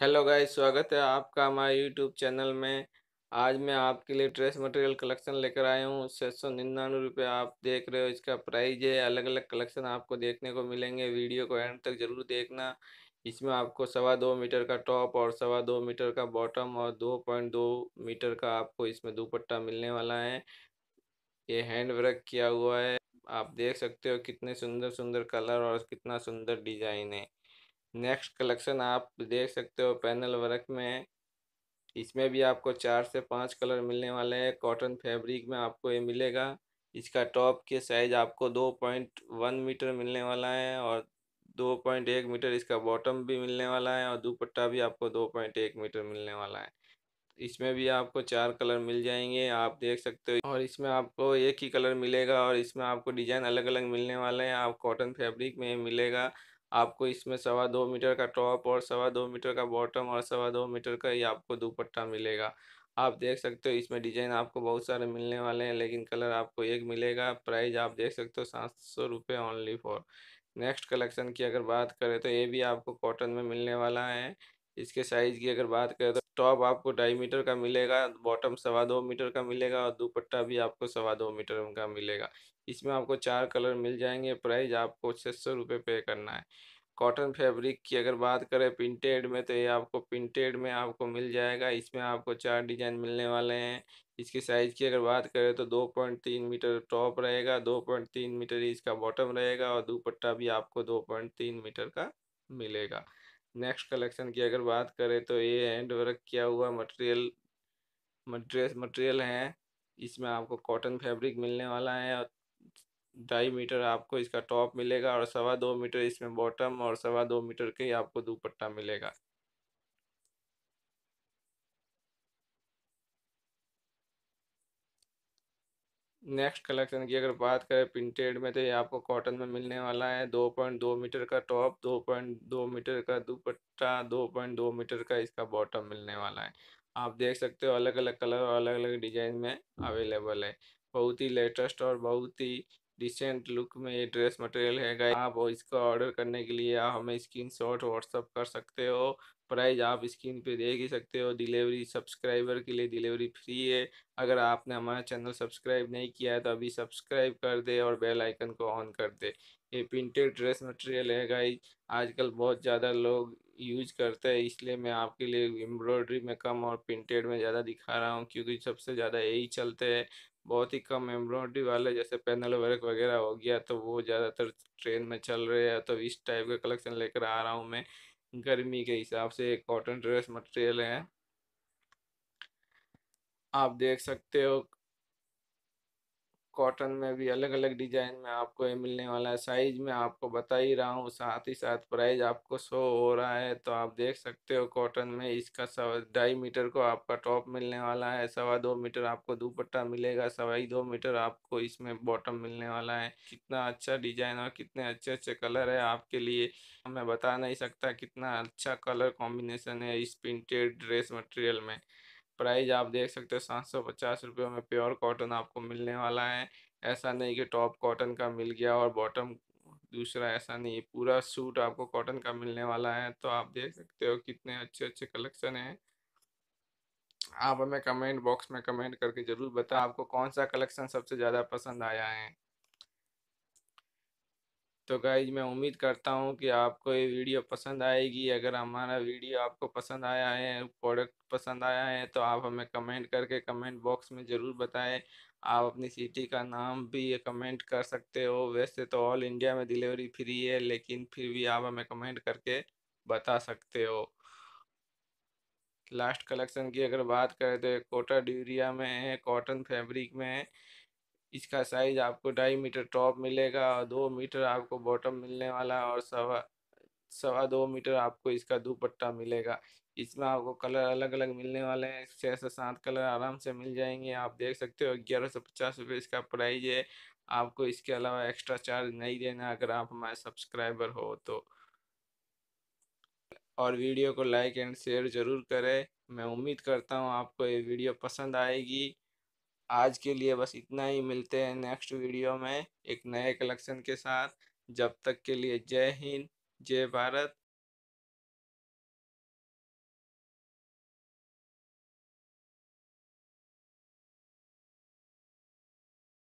hello guys स्वागत है आपका हमारे यूट्यूब चैनल में आज मैं आपके लिए ड्रेस मटेरियल कलेक्शन लेकर आया हूँ छः सौ निन्यानवे रुपये आप देख रहे हो इसका प्राइस है अलग अलग कलेक्शन आपको देखने को मिलेंगे वीडियो को एंड तक ज़रूर देखना इसमें आपको सवा दो मीटर का टॉप और सवा दो मीटर का बॉटम और दो पॉइंट दो मीटर का आपको इसमें दुपट्टा मिलने वाला है ये हैंड वर्क किया हुआ है आप देख सकते हो कितने सुंदर सुंदर कलर और कितना सुंदर डिजाइन है नेक्स्ट कलेक्शन आप देख सकते हो पैनल वर्क में इसमें भी आपको चार से पाँच कलर मिलने वाले हैं कॉटन फैब्रिक में आपको ये मिलेगा इसका टॉप के साइज आपको दो पॉइंट वन मीटर मिलने वाला है और दो पॉइंट एक मीटर इसका बॉटम भी मिलने वाला है और दुपट्टा भी आपको दो पॉइंट एक मीटर मिलने वाला है इसमें भी आपको चार कलर मिल जाएंगे आप देख सकते हो और इसमें आपको एक ही कलर मिलेगा और इसमें आपको डिज़ाइन अलग अलग मिलने वाले हैं आप कॉटन फैब्रिक में मिलेगा आपको इसमें सवा दो मीटर का टॉप और सवा दो मीटर का बॉटम और सवा दो मीटर का ये आपको दुपट्टा मिलेगा आप देख सकते हो इसमें डिजाइन आपको बहुत सारे मिलने वाले हैं लेकिन कलर आपको एक मिलेगा प्राइस आप देख सकते हो सात सौ रुपये ओनली फॉर नेक्स्ट कलेक्शन की अगर बात करें तो ये भी आपको कॉटन में मिलने वाला है इसके साइज़ की अगर बात करें तो टॉप आपको ढाई मीटर का मिलेगा बॉटम सवा दो मीटर का मिलेगा और दुपट्टा भी आपको सवा दो मीटर का मिलेगा इसमें आपको चार कलर मिल जाएंगे प्राइस आपको छः सौ रुपये पे करना है कॉटन फैब्रिक की अगर बात करें प्रिंटेड में तो ये आपको प्रिंटेड में आपको मिल जाएगा इसमें आपको चार डिजाइन मिलने वाले हैं इसकी साइज़ की अगर बात करें तो दो पॉइंट तीन मीटर टॉप रहेगा दो पॉइंट तीन मीटर इसका बॉटम रहेगा और दुपट्टा भी आपको दो पॉइंट तीन मीटर का मिलेगा नेक्स्ट कलेक्शन की अगर बात करें तो ये हैंड वर्क किया हुआ मटेरियल मटेरियल मटेरियल है इसमें आपको कॉटन फैब्रिक मिलने वाला है और ढाई मीटर आपको इसका टॉप मिलेगा और सवा दो मीटर इसमें बॉटम और सवा दो मीटर के आपको दुपट्टा मिलेगा नेक्स्ट कलेक्शन की अगर बात करें प्रिंटेड में तो ये आपको कॉटन में मिलने वाला है दो पॉइंट दो मीटर का टॉप दो पॉइंट दो मीटर का दुपट्टा दो पॉइंट दो मीटर का इसका बॉटम मिलने वाला है आप देख सकते हो अलग अलग कलर और अलग अलग डिजाइन में अवेलेबल है बहुत ही लेटेस्ट और बहुत ही डिसेंट लुक में ये ड्रेस मटेरियल है आप इसका ऑर्डर करने के लिए आप हमें स्क्रीन शॉट व्हाट्सअप कर सकते हो प्राइस आप स्क्रीन पे देख ही सकते हो डिलीवरी सब्सक्राइबर के लिए डिलीवरी फ्री है अगर आपने हमारा चैनल सब्सक्राइब नहीं किया है तो अभी सब्सक्राइब कर दे और बेल आइकन को ऑन कर दे ये प्रिंटेड ड्रेस मटेरियल है गाइज आजकल बहुत ज़्यादा लोग यूज करते हैं इसलिए मैं आपके लिए एम्ब्रॉयडरी में कम और प्रिंटेड में ज़्यादा दिखा रहा हूँ क्योंकि सबसे ज़्यादा यही चलते हैं बहुत ही कम एम्ब्रॉयडरी वाले जैसे पैनल वर्क वगैरह हो गया तो वो ज़्यादातर ट्रेन में चल रहे हैं तो इस टाइप का कलेक्शन लेकर आ रहा हूँ मैं गर्मी के हिसाब से कॉटन ड्रेस मटेरियल है आप देख सकते हो कॉटन में भी अलग अलग डिजाइन में आपको ये मिलने वाला है साइज में आपको बता ही रहा हूँ साथ ही साथ प्राइस आपको शो हो रहा है तो आप देख सकते हो कॉटन में इसका सवा ढाई मीटर को आपका टॉप मिलने वाला है सवा दो मीटर आपको दुपट्टा मिलेगा सवाई दो मीटर आपको इसमें बॉटम मिलने वाला है कितना अच्छा डिजाइन और कितने अच्छे अच्छे कलर है आपके लिए मैं बता नहीं सकता कितना अच्छा कलर कॉम्बिनेशन है इस प्रिंटेड ड्रेस मटेरियल में प्राइस आप देख सकते हो सात सौ पचास रुपये में प्योर कॉटन आपको मिलने वाला है ऐसा नहीं कि टॉप कॉटन का मिल गया और बॉटम दूसरा ऐसा नहीं पूरा सूट आपको कॉटन का मिलने वाला है तो आप देख सकते हो कितने अच्छे अच्छे कलेक्शन हैं आप हमें कमेंट बॉक्स में कमेंट करके ज़रूर बताएं आपको कौन सा कलेक्शन सबसे ज़्यादा पसंद आया है तो गाइज मैं उम्मीद करता हूँ कि आपको ये वीडियो पसंद आएगी अगर हमारा वीडियो आपको पसंद आया है प्रोडक्ट पसंद आया है तो आप हमें कमेंट करके कमेंट बॉक्स में ज़रूर बताएं आप अपनी सिटी का नाम भी कमेंट कर सकते हो वैसे तो ऑल इंडिया में डिलीवरी फ्री है लेकिन फिर भी आप हमें कमेंट करके बता सकते हो लास्ट कलेक्शन की अगर बात करें तो कोटा ड्यूरिया में है कॉटन फैब्रिक में है इसका साइज आपको ढाई मीटर टॉप मिलेगा और दो मीटर आपको बॉटम मिलने वाला और सवा सवा दो मीटर आपको इसका दुपट्टा मिलेगा इसमें आपको कलर अलग अलग मिलने वाले हैं छः से सात कलर आराम से मिल जाएंगे आप देख सकते हो ग्यारह सौ पचास रुपये इसका प्राइज है आपको इसके अलावा एक्स्ट्रा चार्ज नहीं देना अगर आप हमारे सब्सक्राइबर हो तो और वीडियो को लाइक एंड शेयर ज़रूर करें मैं उम्मीद करता हूँ आपको ये वीडियो पसंद आएगी आज के लिए बस इतना ही मिलते हैं नेक्स्ट वीडियो में एक नए कलेक्शन के साथ जब तक के लिए जय हिंद जय भारत